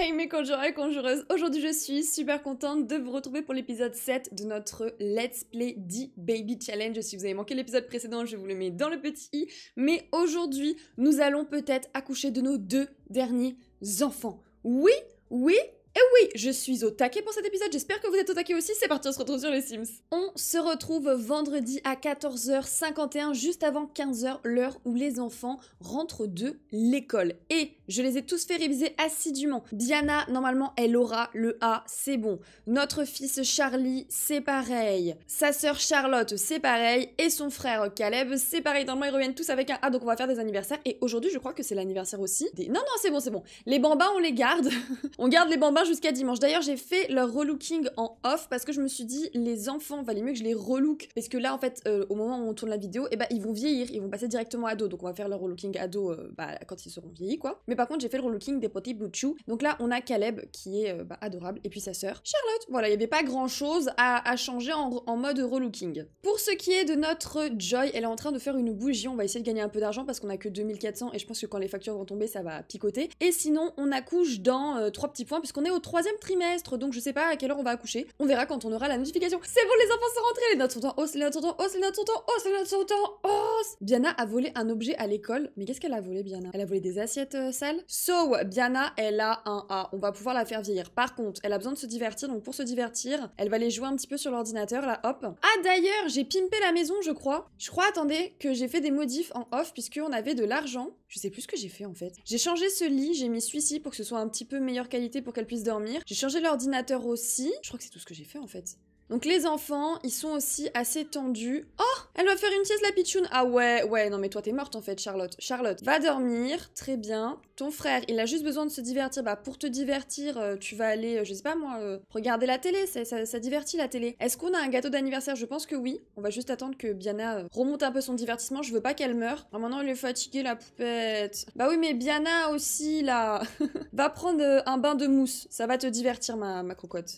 Hey mes conjureurs et conjureuses, aujourd'hui je suis super contente de vous retrouver pour l'épisode 7 de notre Let's Play The Baby Challenge. Si vous avez manqué l'épisode précédent, je vous le mets dans le petit i. Mais aujourd'hui, nous allons peut-être accoucher de nos deux derniers enfants. Oui, oui, et oui, je suis au taquet pour cet épisode, j'espère que vous êtes au taquet aussi, c'est parti, on se retrouve sur les Sims. On se retrouve vendredi à 14h51, juste avant 15h, l'heure où les enfants rentrent de l'école. Et je les ai tous fait réviser assidûment. Diana, normalement, elle aura le A, c'est bon. Notre fils Charlie, c'est pareil. Sa sœur Charlotte, c'est pareil. Et son frère Caleb, c'est pareil. Normalement, ils reviennent tous avec un A, donc on va faire des anniversaires. Et aujourd'hui, je crois que c'est l'anniversaire aussi. Non, non, c'est bon, c'est bon. Les bambins, on les garde. on garde les bambins jusqu'à dimanche. D'ailleurs, j'ai fait leur relooking en off parce que je me suis dit, les enfants, valait mieux que je les relook. Parce que là, en fait, euh, au moment où on tourne la vidéo, eh ben, ils vont vieillir, ils vont passer directement à dos. Donc on va faire leur relooking ado euh, bah, quand ils seront vieillis, quoi par contre, j'ai fait le relooking des petits Bouchou. Donc là, on a Caleb qui est euh, bah, adorable et puis sa sœur Charlotte. Voilà, il n'y avait pas grand chose à, changer en, mode relooking. Pour ce qui est de notre Joy, elle est en train de faire une bougie. On va essayer de gagner un peu d'argent parce qu'on a que 2400 et je pense que quand les factures vont tomber, ça va picoter. Et sinon, on accouche dans euh, trois petits points puisqu'on est au troisième trimestre. Donc je sais pas à quelle heure on va accoucher. On verra quand on aura la notification. C'est bon, les enfants sont rentrés. Les notes sont en haut, les notes sont en haut, les notes sont en haut, les sont en Biana a volé un objet à l'école. Mais qu'est-ce qu'elle a volé, Biana Elle a volé des assiettes sales So, Biana, elle a un A. On va pouvoir la faire vieillir. Par contre, elle a besoin de se divertir. Donc pour se divertir, elle va aller jouer un petit peu sur l'ordinateur, là, hop. Ah d'ailleurs, j'ai pimpé la maison, je crois. Je crois, attendez, que j'ai fait des modifs en off, puisqu'on avait de l'argent. Je sais plus ce que j'ai fait, en fait. J'ai changé ce lit, j'ai mis celui-ci pour que ce soit un petit peu meilleure qualité pour qu'elle puisse dormir. J'ai changé l'ordinateur aussi. Je crois que c'est tout ce que j'ai fait, en fait. Donc les enfants, ils sont aussi assez tendus. Oh Elle va faire une pièce la pitchoun. Ah ouais, ouais, non mais toi t'es morte en fait Charlotte. Charlotte, va dormir, très bien. Ton frère, il a juste besoin de se divertir. Bah pour te divertir, euh, tu vas aller, euh, je sais pas moi, euh, regarder la télé, ça, divertit la télé. Est-ce qu'on a un gâteau d'anniversaire Je pense que oui. On va juste attendre que Biana remonte un peu son divertissement, je veux pas qu'elle meure. Ah maintenant il est fatigué la poupette. Bah oui mais Biana aussi là, va prendre un bain de mousse, ça va te divertir ma, ma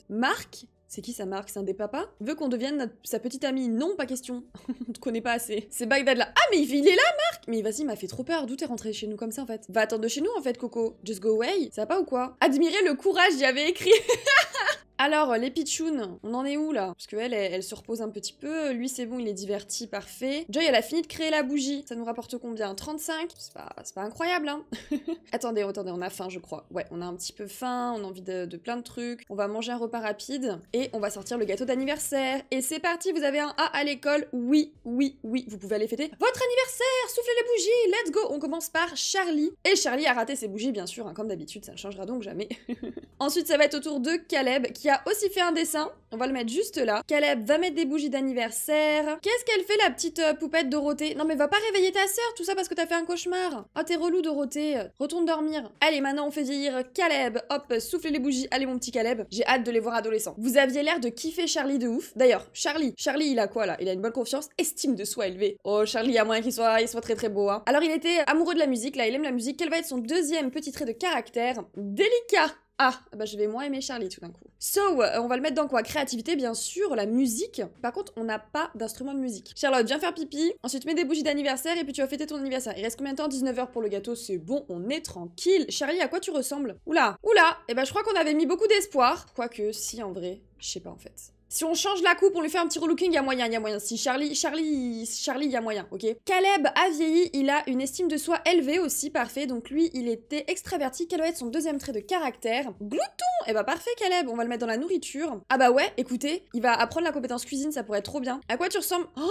Marc, c'est qui sa marque C'est un des papas Veut qu'on devienne sa petite amie. Non, pas question. on te connaît pas assez. C'est Bagdad là. Ah, mais il est là, Marc Mais vas-y, m'a fait trop peur. D'où t'es rentré chez nous comme ça en fait Va attendre de chez nous en fait, Coco. Just go away. Ça va pas ou quoi Admirez le courage, j'y avais écrit. Alors, euh, les pitchounes, on en est où là Parce qu'elle, elle, se repose un petit peu. Lui, c'est bon, il est diverti, parfait. Joy, elle a fini de créer la bougie. Ça nous rapporte combien 35 C'est pas, incroyable, hein Attendez, attendez, on a faim, je crois. Ouais, on a un petit peu faim, on a envie de, plein de trucs. On va manger un repas rapide et on va sortir le gâteau d'anniversaire. Et c'est parti, vous avez un A à l'école. Oui, oui, oui, vous pouvez aller fêter votre anniversaire Soufflez les bougies Let's go On commence par Charlie. Et Charlie a raté ses bougies, bien sûr, hein. comme d'habitude, ça ne changera donc jamais. Ensuite, ça va être au tour de Caleb qui a aussi fait un dessin. On va le mettre juste là. Caleb va mettre des bougies d'anniversaire. Qu'est-ce qu'elle fait la petite euh, poupette Dorothée Non mais va pas réveiller ta sœur, tout ça parce que t'as fait un cauchemar. Ah oh, t'es relou Dorothée, retourne dormir. Allez maintenant on fait vieillir Caleb. Hop, soufflez les bougies. Allez mon petit Caleb, j'ai hâte de les voir adolescents. Vous aviez l'air de kiffer Charlie de ouf. D'ailleurs, Charlie, Charlie il a quoi là Il a une bonne confiance, estime de soi élevée. Oh Charlie, à moins qu'il soit, il soit très très beau. Hein. Alors il était amoureux de la musique, là il aime la musique. Quel va être son deuxième petit trait de caractère Délicat ah, bah je vais moins aimer Charlie tout d'un coup. So, euh, on va le mettre dans quoi Créativité, bien sûr, la musique. Par contre, on n'a pas d'instrument de musique. Charlotte, viens faire pipi. Ensuite, mets des bougies d'anniversaire et puis tu vas fêter ton anniversaire. Il reste combien de temps 19h pour le gâteau, c'est bon, on est tranquille. Charlie, à quoi tu ressembles Oula, oula Eh bah, je crois qu'on avait mis beaucoup d'espoir. Quoique, si, en vrai, je sais pas en fait. Si on change la coupe, on lui fait un petit relooking, il y a moyen, il y a moyen. Si Charlie, Charlie, Charlie, il y a moyen, ok Caleb a vieilli, il a une estime de soi élevée aussi, parfait. Donc lui, il était extraverti. Quel doit être son deuxième trait de caractère Glouton Eh bah parfait, Caleb, on va le mettre dans la nourriture. Ah bah ouais, écoutez, il va apprendre la compétence cuisine, ça pourrait être trop bien. À quoi tu ressembles oh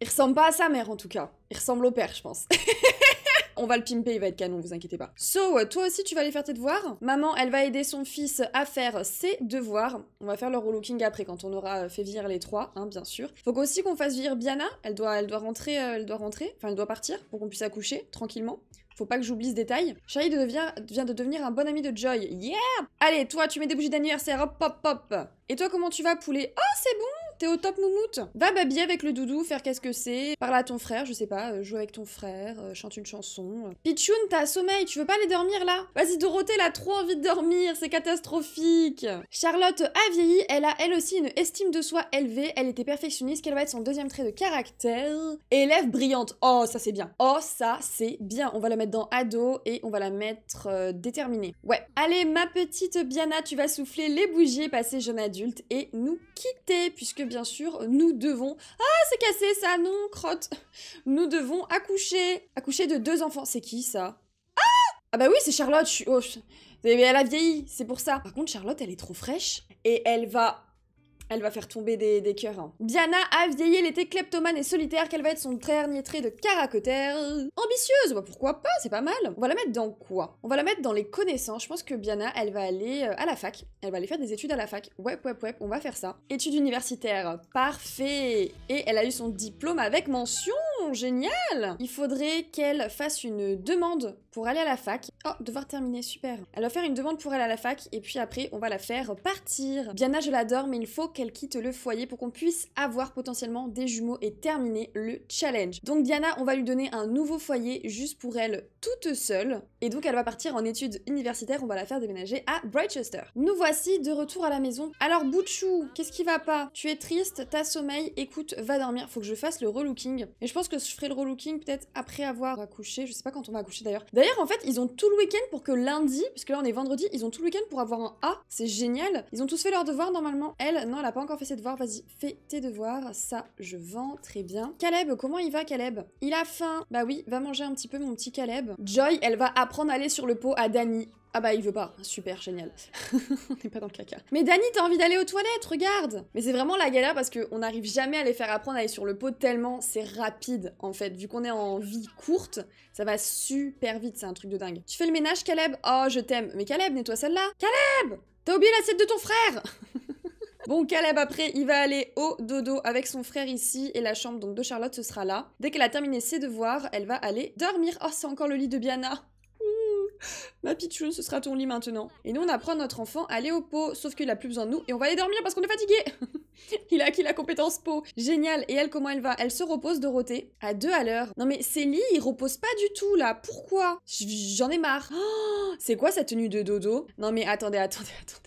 Il ressemble pas à sa mère en tout cas. Il ressemble au père, je pense. on va le pimper, il va être canon, vous inquiétez pas. So, toi aussi, tu vas aller faire tes devoirs. Maman, elle va aider son fils à faire ses devoirs. On va faire le relooking après, quand on aura euh, fait virer les trois, hein, bien sûr. Faut aussi qu'on fasse virer Biana. Elle doit, elle doit rentrer, euh, elle doit rentrer. Enfin, elle doit partir pour qu'on puisse accoucher tranquillement. Faut pas que j'oublie ce détail. Charlie devient, vient de devenir un bon ami de Joy. Yeah Allez, toi, tu mets des bougies d'anniversaire, hop, hop, hop. Et toi, comment tu vas, poulet Oh, c'est bon T'es au top moumoute Va babiller avec le doudou, faire qu'est-ce que c'est, parle à ton frère, je sais pas, euh, joue avec ton frère, euh, chante une chanson. Pichoun, t'as sommeil, tu veux pas aller dormir là Vas-y Dorothée, elle a trop envie de dormir, c'est catastrophique Charlotte a vieilli, elle a elle aussi une estime de soi élevée, elle était perfectionniste, Elle va être son deuxième trait de caractère Élève brillante, oh ça c'est bien, oh ça c'est bien, on va la mettre dans ado et on va la mettre euh, déterminée. Ouais, allez ma petite Biana, tu vas souffler les bougies, passer jeune adulte et nous quitter puisque bien sûr, nous devons... Ah, c'est cassé ça, non, crotte Nous devons accoucher Accoucher de deux enfants. C'est qui, ça Ah Ah bah oui, c'est Charlotte, oh, eh, Elle a vieilli, c'est pour ça. Par contre, Charlotte, elle est trop fraîche. Et elle va elle va faire tomber des, des cœurs. Hein. a vieilli, l'été était kleptomane et solitaire, qu'elle va être son dernier trait de caracotère Ambitieuse, bah pourquoi pas, c'est pas mal. On va la mettre dans quoi On va la mettre dans les connaissances. Je pense que Diana, elle va aller euh, à la fac. Elle va aller faire des études à la fac. Ouais, ouais, ouais, on va faire ça. Études universitaires, parfait. Et elle a eu son diplôme avec mention Mmh, génial Il faudrait qu'elle fasse une demande pour aller à la fac. Oh, devoir terminer, super. Elle va faire une demande pour aller à la fac et puis après, on va la faire partir. Diana, je l'adore, mais il faut qu'elle quitte le foyer pour qu'on puisse avoir potentiellement des jumeaux et terminer le challenge. Donc Diana, on va lui donner un nouveau foyer juste pour elle toute seule. Et donc elle va partir en études universitaires, on va la faire déménager à Brightchester. Nous voici de retour à la maison. Alors Bouchou, qu'est-ce qui va pas Tu es triste, t'as sommeil, écoute, va dormir, faut que je fasse le relooking. Et je pense que je ferai le relooking peut-être après avoir accouché. Je sais pas quand on va accoucher d'ailleurs. D'ailleurs, en fait, ils ont tout le week-end pour que lundi, puisque là on est vendredi, ils ont tout le week-end pour avoir un A. C'est génial. Ils ont tous fait leurs devoirs normalement. Elle, non, elle a pas encore fait ses devoirs. Vas-y, fais tes devoirs. Ça, je vends. Très bien. Caleb, comment il va, Caleb Il a faim. Bah oui, va manger un petit peu, mon petit Caleb. Joy, elle va apprendre à aller sur le pot à Dani. Ah bah il veut pas, super, génial. on n'est pas dans le caca. Mais Dani, t'as envie d'aller aux toilettes, regarde Mais c'est vraiment la galère parce qu'on n'arrive jamais à les faire apprendre à aller sur le pot tellement c'est rapide en fait. Vu qu'on est en vie courte, ça va super vite, c'est un truc de dingue. Tu fais le ménage, Caleb Oh, je t'aime. Mais Caleb, nettoie celle-là. Caleb T'as oublié l'assiette de ton frère Bon, Caleb, après, il va aller au dodo avec son frère ici et la chambre donc de Charlotte, ce sera là. Dès qu'elle a terminé ses devoirs, elle va aller dormir. Oh, c'est encore le lit de Biana. Ma pitchoune, ce sera ton lit maintenant. Et nous, on apprend notre enfant à aller au pot, sauf qu'il a plus besoin de nous et on va aller dormir parce qu'on est fatigué. il a acquis la compétence pot. Génial. Et elle, comment elle va Elle se repose, Dorothée, à deux à l'heure. Non mais ses lits, ils reposent pas du tout là. Pourquoi J'en ai marre. c'est quoi sa tenue de dodo Non mais attendez, attendez, attendez.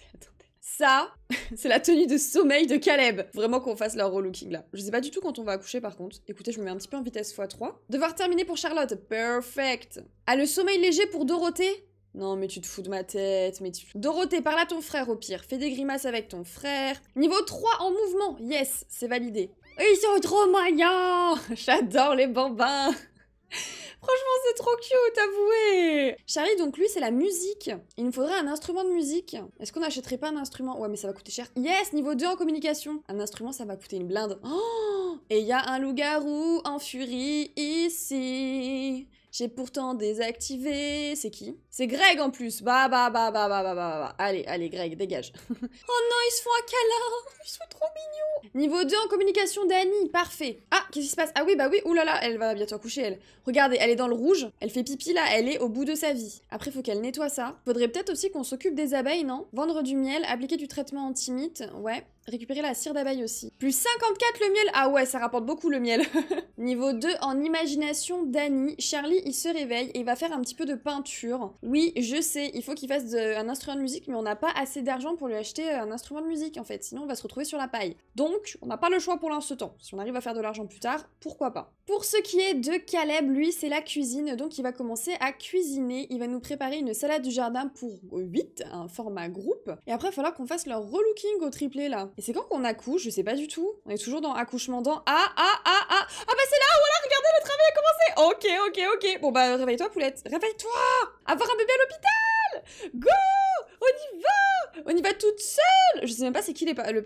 Ça, c'est la tenue de sommeil de Caleb. Vraiment qu'on fasse leur relooking là. Je sais pas du tout quand on va accoucher par contre. Écoutez, je me mets un petit peu en vitesse x3. Devoir terminer pour Charlotte. Perfect. Ah, le sommeil léger pour Dorothée non, mais tu te fous de ma tête, mais tu... Dorothée, parle à ton frère au pire. Fais des grimaces avec ton frère. Niveau 3 en mouvement. Yes, c'est validé. Ils sont trop moyens J'adore les bambins Franchement, c'est trop cute, avouez Charlie, donc lui, c'est la musique. Il nous faudrait un instrument de musique. Est-ce qu'on n'achèterait pas un instrument Ouais, mais ça va coûter cher. Yes, niveau 2 en communication. Un instrument, ça va coûter une blinde. Oh Et il y a un loup-garou en furie ici. J'ai pourtant désactivé. C'est qui C'est Greg en plus. Bah bah bah bah bah bah bah bah Allez, allez Greg, dégage. oh non, ils se font un câlin. Ils sont trop mignons. Niveau 2 en communication d'Annie, parfait. Ah, qu'est-ce qui se passe Ah oui, bah oui. oulala, là elle va bientôt coucher elle. Regardez, elle est dans le rouge. Elle fait pipi là, elle est au bout de sa vie. Après, faut qu'elle nettoie ça. Faudrait peut-être aussi qu'on s'occupe des abeilles, non Vendre du miel, appliquer du traitement antimite. Ouais. Récupérer la cire d'abeille aussi. Plus 54 le miel Ah ouais, ça rapporte beaucoup le miel. Niveau 2, en imagination d'Annie, Charlie, il se réveille et il va faire un petit peu de peinture. Oui, je sais, il faut qu'il fasse un instrument de musique, mais on n'a pas assez d'argent pour lui acheter euh, un instrument de musique, en fait. Sinon, on va se retrouver sur la paille. Donc, on n'a pas le choix pour l'instant. Si on arrive à faire de l'argent plus tard, pourquoi pas. Pour ce qui est de Caleb, lui, c'est la cuisine. Donc, il va commencer à cuisiner. Il va nous préparer une salade du jardin pour 8, un format groupe. Et après, il va falloir qu'on fasse leur relooking au triplé, là. Et c'est quand qu'on accouche Je sais pas du tout. On est toujours dans accouchement dans... Ah, ah, ah, ah Ah bah c'est là Voilà, oh regardez, le travail a commencé Ok, ok, ok. Bon bah réveille-toi, poulette. Réveille-toi Avoir un bébé à l'hôpital Go On y va On y va toute seule Je sais même pas c'est qui le papa. Le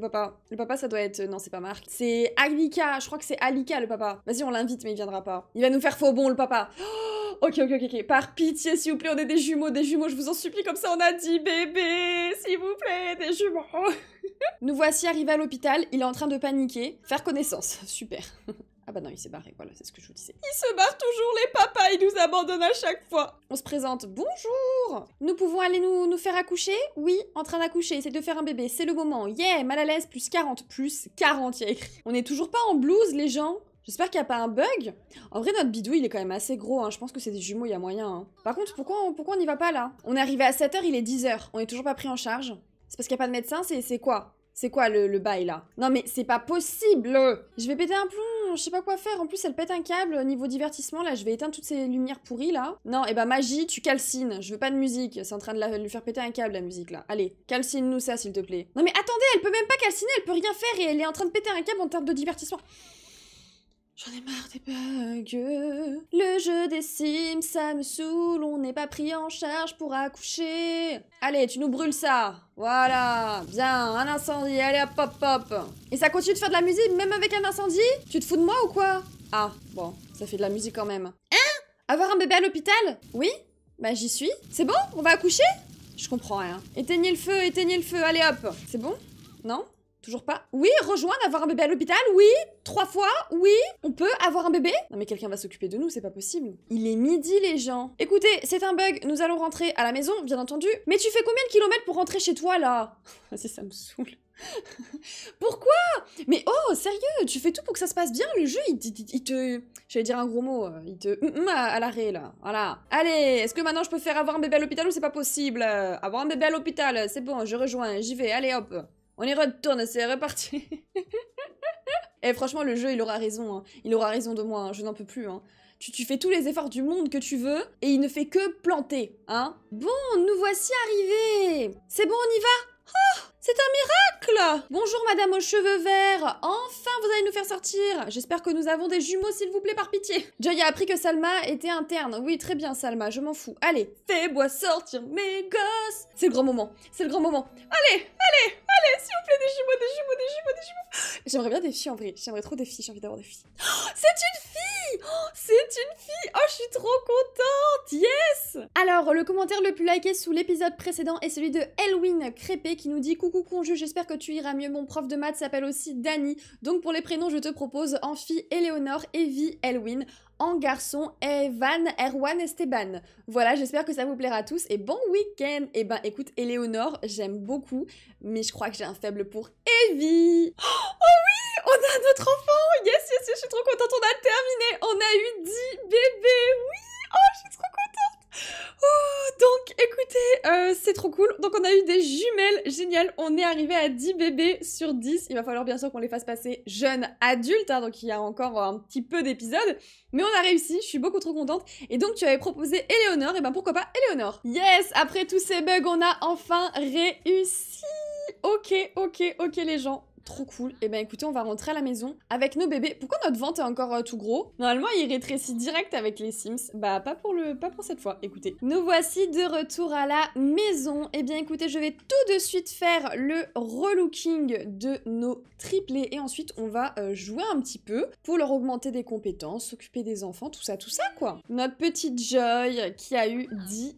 papa. Le papa, ça doit être... Euh, non, c'est pas Marc. C'est Alika. Je crois que c'est Alika, le papa. Vas-y, on l'invite, mais il viendra pas. Il va nous faire faux bon, le papa. ok, ok, ok, ok. Par pitié, s'il vous plaît, on est des jumeaux, des jumeaux. Je vous en supplie, comme ça, on a dit bébé S'il vous plaît, des jumeaux. nous voici arrivés à l'hôpital. Il est en train de paniquer. Faire connaissance. Super. Ah bah non, il s'est barré, voilà, c'est ce que je vous disais. Il se barre toujours les papas, il nous abandonne à chaque fois. On se présente, bonjour Nous pouvons aller nous, nous faire accoucher Oui, en train d'accoucher, c'est de faire un bébé, c'est le moment. Yeah, mal à l'aise, plus 40, plus 40, il y a écrit. On n'est toujours pas en blouse, les gens J'espère qu'il n'y a pas un bug. En vrai, notre bidou, il est quand même assez gros. Hein. Je pense que c'est des jumeaux, il y a moyen. Hein. Par contre, pourquoi on n'y va pas là On est arrivé à 7h, il est 10h. On est toujours pas pris en charge. C'est parce qu'il n'y a pas de médecin C'est quoi C'est quoi le, bail là Non mais c'est pas possible Je vais péter un plomb je sais pas quoi faire. En plus, elle pète un câble. Niveau divertissement, là, je vais éteindre toutes ces lumières pourries, là. Non, et bah, ben, magie, tu calcines. Je veux pas de musique. C'est en train de, la, de lui faire péter un câble, la musique, là. Allez, calcine-nous ça, s'il te plaît. Non, mais attendez, elle peut même pas calciner, elle peut rien faire et elle est en train de péter un câble en termes de divertissement. J'en ai marre des bugs. Le jeu des Sims, ça me saoule. On n'est pas pris en charge pour accoucher. Allez, tu nous brûles ça. Voilà. Bien, un incendie. Allez, hop, hop, hop. Et ça continue de faire de la musique, même avec un incendie Tu te fous de moi ou quoi Ah, bon, ça fait de la musique quand même. Hein Avoir un bébé à l'hôpital Oui Bah, j'y suis. C'est bon On va accoucher Je comprends rien. Éteignez le feu, éteignez le feu. Allez, hop. C'est bon Non Toujours pas. Oui, rejoindre, avoir un bébé à l'hôpital, oui, trois fois, oui, on peut avoir un bébé. Non mais quelqu'un va s'occuper de nous, c'est pas possible. Il est midi les gens. Écoutez, c'est un bug, nous allons rentrer à la maison, bien entendu. Mais tu fais combien de kilomètres pour rentrer chez toi là vas ça me saoule. Pourquoi Mais oh, sérieux, tu fais tout pour que ça se passe bien, le jeu, il, te... J'allais dire un gros mot, euh, il te... à l'arrêt, là, voilà. Allez, est-ce que maintenant je peux faire avoir un bébé à l'hôpital ou c'est pas possible Avoir un bébé à l'hôpital, c'est bon, je rejoins, j'y vais, allez hop on y retourne, c'est reparti. Et eh, franchement, le jeu, il aura raison. Hein. Il aura raison de moi, hein. je n'en peux plus. Hein. Tu, fais tous les efforts du monde que tu veux et il ne fait que planter, hein. Bon, nous voici arrivés. C'est bon, on y va Oh, c'est un miracle Bonjour madame aux cheveux verts Enfin vous allez nous faire sortir J'espère que nous avons des jumeaux s'il vous plaît par pitié Joy a appris que Salma était interne. Oui très bien Salma, je m'en fous. Allez, fais-moi sortir mes gosses C'est le grand moment, c'est le grand moment. Allez, allez allez, s'il vous plaît, des jumeaux, des jumeaux, des jumeaux, des jumeaux. J'aimerais bien des filles en vrai. J'aimerais trop des filles. J'ai envie d'avoir des filles. Oh, c'est une fille oh, C'est une fille Oh, je suis trop contente Yes Alors, le commentaire le plus liké sous l'épisode précédent est celui de Elwin Crépé qui nous dit Coucou conju, j'espère que tu iras mieux. Mon prof de maths s'appelle aussi Dani. Donc, pour les prénoms, je te propose Amphi, Eleonore, Evie, Elwin en garçon, Evan Erwan Esteban. Voilà, j'espère que ça vous plaira à tous et bon week-end. Et eh ben écoute, Eleonore, j'aime beaucoup, mais je crois que j'ai un faible pour Evie. Oh, oui, on a notre enfant. Yes, yes, yes, je suis trop contente, on a terminé. On a eu 10 bébés. Oui, oh, je suis trop contente. Oh, donc écoutez, euh, c'est trop cool. Donc on a eu des jumelles, géniales, On est arrivé à 10 bébés sur 10. Il va falloir bien sûr qu'on les fasse passer jeunes adultes, hein. donc il y a encore un petit peu d'épisodes. Mais on a réussi, je suis beaucoup trop contente. Et donc tu avais proposé Eleonore, et ben pourquoi pas Eleonore Yes, après tous ces bugs, on a enfin réussi Ok, ok, ok les gens trop cool. Et eh ben écoutez, on va rentrer à la maison avec nos bébés. Pourquoi notre ventre est encore euh, tout gros Normalement, il rétrécit direct avec les Sims. Bah pas pour le pas pour cette fois. Écoutez, nous voici de retour à la maison. Et eh bien écoutez, je vais tout de suite faire le relooking de nos triplés et ensuite on va euh, jouer un petit peu pour leur augmenter des compétences, s'occuper des enfants, tout ça, tout ça quoi. Notre petite Joy qui a eu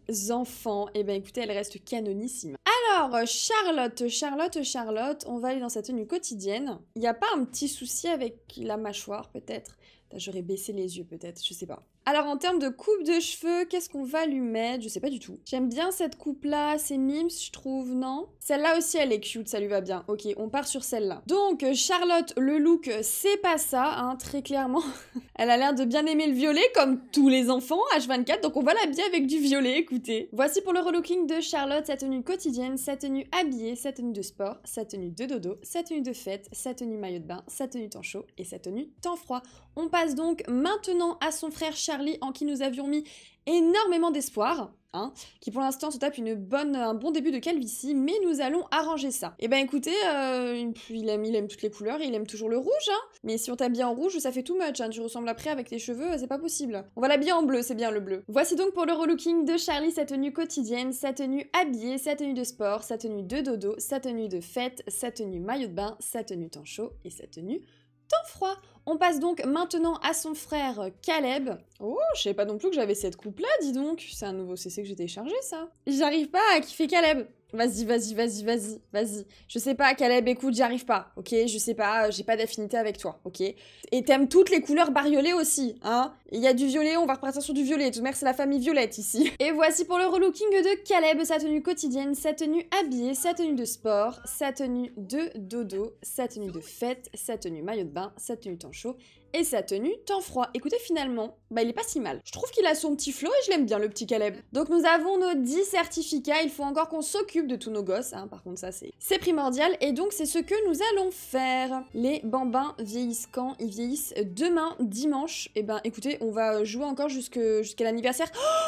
10 enfants. Et eh ben écoutez, elle reste canonissime. Alors Charlotte, Charlotte, Charlotte, on va aller dans sa tenue quotidienne. Il n'y a pas un petit souci avec la mâchoire peut-être J'aurais baissé les yeux peut-être, je sais pas. Alors en termes de coupe de cheveux, qu'est-ce qu'on va lui mettre Je sais pas du tout. J'aime bien cette coupe-là, c'est Mims je trouve, non Celle-là aussi elle est cute, ça lui va bien. Ok, on part sur celle-là. Donc Charlotte, le look, c'est pas ça, hein, très clairement. elle a l'air de bien aimer le violet, comme tous les enfants, H24, donc on va l'habiller avec du violet, écoutez. Voici pour le relooking de Charlotte, sa tenue quotidienne, sa tenue habillée, sa tenue de sport, sa tenue de dodo, sa tenue de fête, sa tenue maillot de bain, sa tenue temps chaud et sa tenue temps froid. On passe donc maintenant à son frère Charlotte Charlie, en qui nous avions mis énormément d'espoir, hein, qui pour l'instant se tape une bonne, un bon début de calvitie, mais nous allons arranger ça. Et eh ben écoutez, euh, il, aime, il aime toutes les couleurs, et il aime toujours le rouge, hein. mais si on bien en rouge, ça fait too much, hein, tu ressembles après avec les cheveux, euh, c'est pas possible. On va l'habiller en bleu, c'est bien le bleu. Voici donc pour le relooking de Charlie sa tenue quotidienne, sa tenue habillée, sa tenue de sport, sa tenue de dodo, sa tenue de fête, sa tenue maillot de bain, sa tenue temps chaud et sa tenue temps froid. On passe donc maintenant à son frère euh, Caleb. Oh, je savais pas non plus que j'avais cette coupe là, dis donc. C'est un nouveau CC que j'ai téléchargé, ça. J'arrive pas à kiffer Caleb. Vas-y, vas-y, vas-y, vas-y, vas-y. Je sais pas, Caleb, écoute, j'y arrive pas, ok Je sais pas, euh, j'ai pas d'affinité avec toi, ok Et t'aimes toutes les couleurs bariolées aussi, hein il y a du violet, on va repartir sur du violet. De même c'est la famille violette ici. Et voici pour le relooking de Caleb, sa tenue quotidienne, sa tenue habillée, sa tenue de sport, sa tenue de dodo, sa tenue de fête, sa tenue maillot de bain, sa tenue temps chaud et sa tenue temps froid. Écoutez, finalement, bah, il est pas si mal. Je trouve qu'il a son petit flow et je l'aime bien, le petit Caleb. Donc, nous avons nos 10 certificats. Il faut encore qu'on s'occupe de tous nos gosses. Hein. Par contre, ça, c'est primordial. Et donc, c'est ce que nous allons faire. Les bambins vieillissent quand Ils vieillissent demain, dimanche. Et eh ben, écoutez, on va jouer encore jusqu'à l'anniversaire.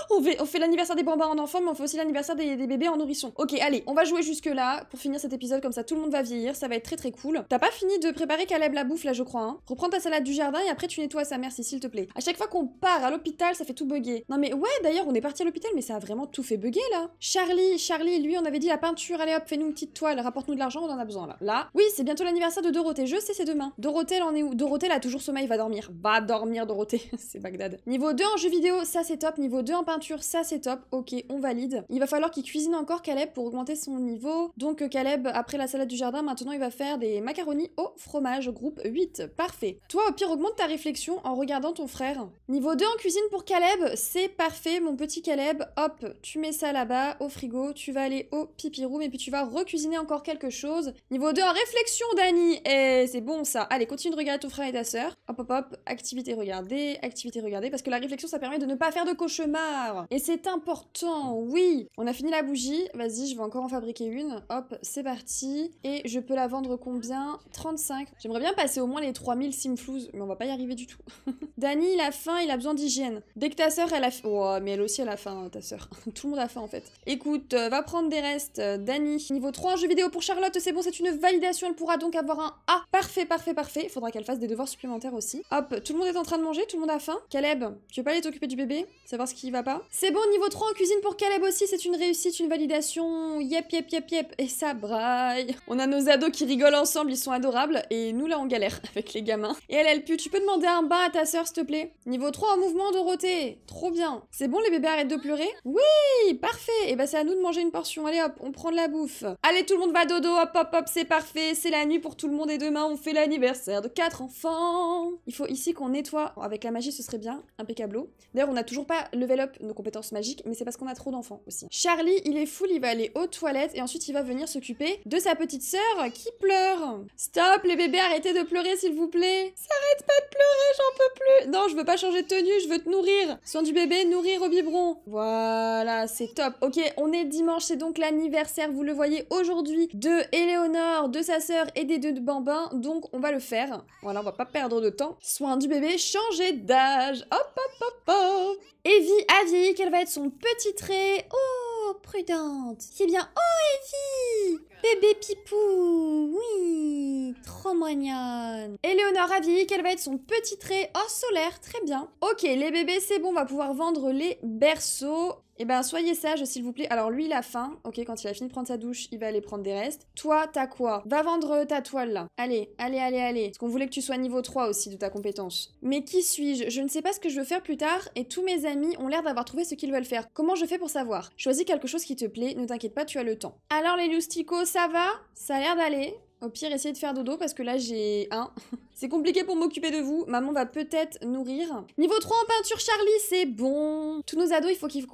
Oh, on fait, l'anniversaire des bambins en enfant, mais on fait aussi l'anniversaire des, bébés en nourrisson. Ok, allez, on va jouer jusque-là pour finir cet épisode, comme ça tout le monde va vieillir, ça va être très très cool. T'as pas fini de préparer Caleb la bouffe là, je crois. Hein. Reprends ta salade du jardin et après tu nettoies sa mère, s'il te plaît. À chaque fois qu'on part à l'hôpital, ça fait tout bugger. Non mais ouais, d'ailleurs, on est parti à l'hôpital, mais ça a vraiment tout fait bugger là. Charlie, Charlie, lui, on avait dit la peinture, allez hop, fais-nous une petite toile, rapporte-nous de l'argent, on en a besoin là. Là, oui, c'est bientôt l'anniversaire de Dorothée, je sais, c'est demain. Dorothée, elle en est où Dorothée, a toujours sommeil, va dormir. Va dormir, Dorothée. c'est Bagdad. Niveau 2 en jeu vidéo, ça c'est top. Niveau 2 en peinture, ça c'est top. Ok, on valide. Il va falloir qu'il cuisine encore Caleb pour augmenter son niveau. Donc euh, Caleb, après la salade du jardin, maintenant il va faire des macaronis au fromage, groupe 8. Parfait. Toi, au pire, augmente ta réflexion en regardant ton frère. Niveau 2 en cuisine pour Caleb, c'est parfait, mon petit Caleb. Hop, tu mets ça là-bas, au frigo, tu vas aller au pipi room et puis tu vas recuisiner encore quelque chose. Niveau 2 en réflexion, Dani. Et eh, c'est bon ça. Allez, continue de regarder ton frère et ta sœur. Hop, hop, hop. Activité regardez, activité Regardez parce que la réflexion ça permet de ne pas faire de cauchemar. Et c'est important, oui. On a fini la bougie, vas-y, je vais encore en fabriquer une. Hop, c'est parti. Et je peux la vendre combien 35. J'aimerais bien passer au moins les 3000 simflouz, mais on va pas y arriver du tout. Dany, il a faim, il a besoin d'hygiène. Dès que ta soeur elle a faim... Oh, mais elle aussi, elle a faim, hein, ta soeur tout le monde a faim, en fait. Écoute, euh, va prendre des restes, euh, Dani Niveau 3 jeu vidéo pour Charlotte, c'est bon, c'est une validation, elle pourra donc avoir un A. Parfait, parfait, parfait. il Faudra qu'elle fasse des devoirs supplémentaires aussi. Hop, tout le monde est en train de manger, tout le monde a faim. Caleb, tu veux pas aller t'occuper du bébé Savoir ce qui va pas C'est bon, niveau 3 en cuisine pour Caleb aussi, c'est une réussite, une validation. Yep, yep, yep, yep. Et ça braille. On a nos ados qui rigolent ensemble, ils sont adorables. Et nous, là, on galère avec les gamins. Et elle, elle pue. Tu peux demander un bain à ta sœur, s'il te plaît Niveau 3 en mouvement, Dorothée. Trop bien. C'est bon, les bébés arrêtent de pleurer Oui, parfait. Et eh bah, ben, c'est à nous de manger une portion. Allez, hop, on prend de la bouffe. Allez, tout le monde va dodo. Hop, hop, hop, c'est parfait. C'est la nuit pour tout le monde. Et demain, on fait l'anniversaire de quatre enfants. Il faut ici qu'on nettoie. Avec la magie, ce serait bien, impeccable. D'ailleurs, on n'a toujours pas level up nos compétences magiques, mais c'est parce qu'on a trop d'enfants aussi. Charlie, il est full, il va aller aux toilettes et ensuite il va venir s'occuper de sa petite sœur qui pleure. Stop, les bébés, arrêtez de pleurer s'il vous plaît. S'arrête pas de pleurer, j'en peux plus. Non, je veux pas changer de tenue, je veux te nourrir. Soin du bébé, nourrir au biberon. Voilà, c'est top. Ok, on est dimanche, c'est donc l'anniversaire, vous le voyez aujourd'hui, de Eleonore, de sa sœur et des deux bambins, donc on va le faire. Voilà, on va pas perdre de temps. Soin du bébé, changer d'âme. Hop, hop, hop, hop. Evie a vieilli, quel va être son petit trait Oh, prudente. C'est bien. Oh, Evie Bébé Pipou Oui Trop mignonne Éléonore a vieilli, quel va être son petit trait Oh, solaire, très bien Ok, les bébés, c'est bon, on va pouvoir vendre les berceaux. Eh ben, soyez sage, s'il vous plaît. Alors, lui, il a faim. Ok, quand il a fini de prendre sa douche, il va aller prendre des restes. Toi, t'as quoi Va vendre ta toile, là. Allez, allez, allez, allez. Parce qu'on voulait que tu sois niveau 3 aussi de ta compétence. Mais qui suis-je Je ne sais pas ce que je veux faire plus tard et tous mes amis ont l'air d'avoir trouvé ce qu'ils veulent faire. Comment je fais pour savoir Choisis quelque chose qui te plaît, ne t'inquiète pas, tu as le temps. Alors, les lousticos, ça va, ça a l'air d'aller. Au pire, essayez de faire dodo parce que là j'ai un. c'est compliqué pour m'occuper de vous. Maman va peut-être nourrir. Niveau 3 en peinture, Charlie, c'est bon. Tous nos ados, il faut qu'ils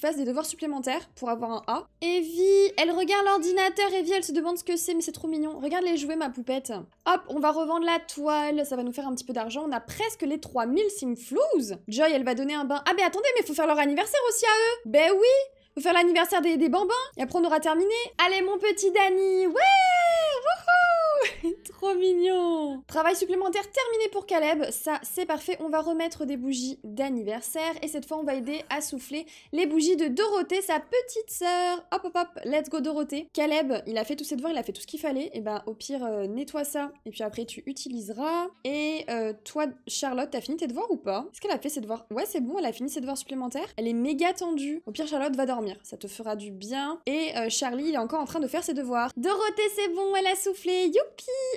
fassent des devoirs supplémentaires pour avoir un A. Evie, elle regarde l'ordinateur. Evie, elle se demande ce que c'est, mais c'est trop mignon. Regarde les jouets, ma poupette. Hop, on va revendre la toile. Ça va nous faire un petit peu d'argent. On a presque les 3000 Simflouz. Joy, elle va donner un bain. Ah, mais attendez, mais il faut faire leur anniversaire aussi à eux. Ben oui faire l'anniversaire des, bambins. Et après, on aura terminé. Allez, mon petit Danny Ouais! Wouhou Trop mignon Travail supplémentaire terminé pour Caleb, ça c'est parfait, on va remettre des bougies d'anniversaire et cette fois on va aider à souffler les bougies de Dorothée, sa petite sœur Hop hop hop, let's go Dorothée Caleb, il a fait tous ses devoirs, il a fait tout ce qu'il fallait, et ben, au pire euh, nettoie ça et puis après tu utiliseras. Et euh, toi Charlotte, t'as fini tes devoirs ou pas Est-ce qu'elle a fait ses devoirs Ouais c'est bon, elle a fini ses devoirs supplémentaires, elle est méga tendue. Au pire Charlotte va dormir, ça te fera du bien. Et euh, Charlie il est encore en train de faire ses devoirs. Dorothée c'est bon, elle a soufflé,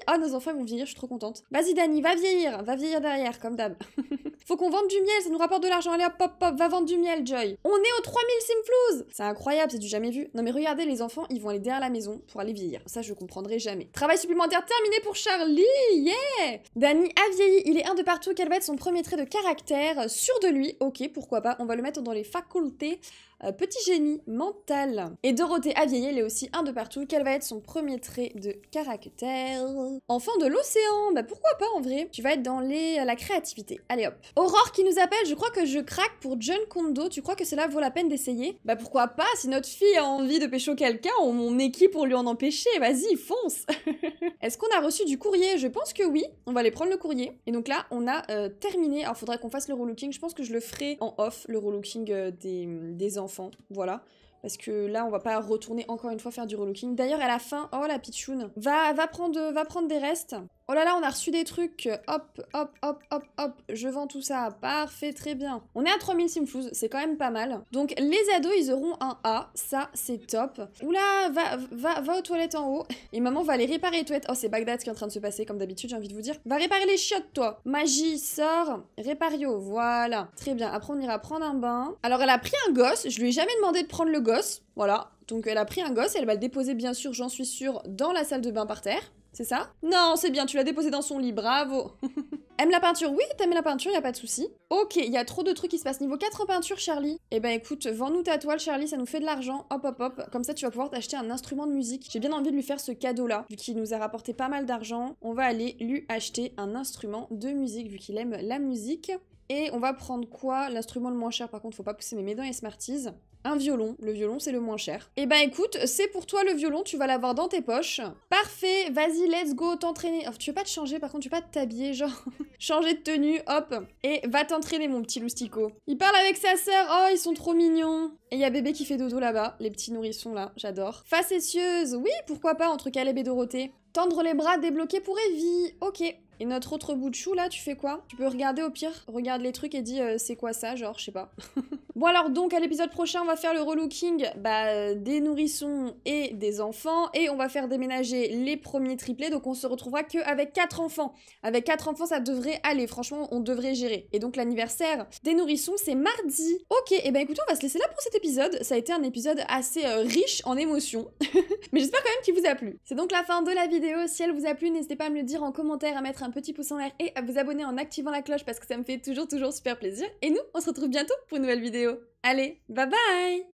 ah, nos enfants vont vieillir, je suis trop contente. Vas-y, Dani, va vieillir, va vieillir derrière, comme d'hab. Faut qu'on vende du miel, ça nous rapporte de l'argent. Allez, hop, hop, hop, va vendre du miel, Joy. On est aux 3000 simflouz C'est incroyable, c'est du jamais vu. Non, mais regardez, les enfants, ils vont aller derrière la maison pour aller vieillir. Ça, je comprendrai jamais. Travail supplémentaire terminé pour Charlie Yeah Dani a vieilli, il est un de partout, quel va être son premier trait de caractère Sûr de lui, ok, pourquoi pas, on va le mettre dans les facultés. Euh, petit génie mental. Et Dorothée vieilli, elle est aussi un de partout. Quel va être son premier trait de caractère Enfant de l'océan, bah pourquoi pas en vrai Tu vas être dans les, euh, la créativité. Allez hop. Aurore qui nous appelle, je crois que je craque pour John Kondo. Tu crois que cela vaut la peine d'essayer Bah pourquoi pas Si notre fille a envie de pécho quelqu'un, on est qui pour lui en empêcher Vas-y, fonce Est-ce qu'on a reçu du courrier Je pense que oui. On va aller prendre le courrier. Et donc là, on a euh, terminé. Alors faudrait qu'on fasse le relooking. Je pense que je le ferai en off, le relooking des enfants voilà. Parce que là, on va pas retourner encore une fois faire du relooking. D'ailleurs, à la fin, oh la pitchoun, va, va, prendre, va prendre des restes. Oh là là, on a reçu des trucs. Hop, hop, hop, hop, hop. Je vends tout ça. Parfait, très bien. On est à 3000 simflouz, c'est quand même pas mal. Donc les ados, ils auront un A. Ça, c'est top. Oula, va, va, va aux toilettes en haut. Et maman va les réparer les toilettes. Oh, c'est Bagdad qui est en train de se passer, comme d'habitude, j'ai envie de vous dire. Va réparer les chiottes, toi. Magie, sort. Répario, voilà. Très bien. Après, on ira prendre un bain. Alors, elle a pris un gosse. Je lui ai jamais demandé de prendre le gosse. Voilà. Donc elle a pris un gosse, elle va le déposer bien sûr, j'en suis sûre, dans la salle de bain par terre. C'est ça Non, c'est bien, tu l'as déposé dans son lit, bravo Aime la peinture Oui, t'aimes la peinture, y a pas de souci. Ok, y a trop de trucs qui se passent. Niveau 4 en peinture, Charlie. Eh ben écoute, vends-nous ta toile, Charlie, ça nous fait de l'argent. Hop, hop, hop. Comme ça, tu vas pouvoir t'acheter un instrument de musique. J'ai bien envie de lui faire ce cadeau-là, vu qu'il nous a rapporté pas mal d'argent. On va aller lui acheter un instrument de musique, vu qu'il aime la musique. Et on va prendre quoi L'instrument le moins cher, par contre, faut pas pousser mes dents et smarties. Un violon. Le violon, c'est le moins cher. Eh ben écoute, c'est pour toi le violon, tu vas l'avoir dans tes poches. Parfait, vas-y, let's go, t'entraîner. Oh, tu veux pas te changer, par contre, tu veux pas t'habiller, genre. changer de tenue, hop, et va t'entraîner mon petit loustico. Il parle avec sa sœur, oh ils sont trop mignons. Et il y a bébé qui fait dodo là-bas, les petits nourrissons là, j'adore. Facétieuse, oui pourquoi pas entre Caleb et Dorothée. Tendre les bras débloqués pour Evie, ok. Et notre autre bout de chou là, tu fais quoi Tu peux regarder au pire, regarde les trucs et dis euh, c'est quoi ça, genre je sais pas. bon alors donc à l'épisode prochain, on va faire le relooking bah, des nourrissons et des enfants et on va faire déménager les premiers triplés. Donc on se retrouvera que avec quatre enfants. Avec quatre enfants, ça devrait aller. Franchement, on devrait gérer. Et donc l'anniversaire des nourrissons, c'est mardi. Ok, et eh ben bah, écoutez, on va se laisser là pour cet épisode. Ça a été un épisode assez euh, riche en émotions, mais j'espère quand même qu'il vous a plu. C'est donc la fin de la vidéo. Si elle vous a plu, n'hésitez pas à me le dire en commentaire, à mettre un un petit pouce en l'air et à vous abonner en activant la cloche parce que ça me fait toujours toujours super plaisir. Et nous, on se retrouve bientôt pour une nouvelle vidéo. Allez, bye bye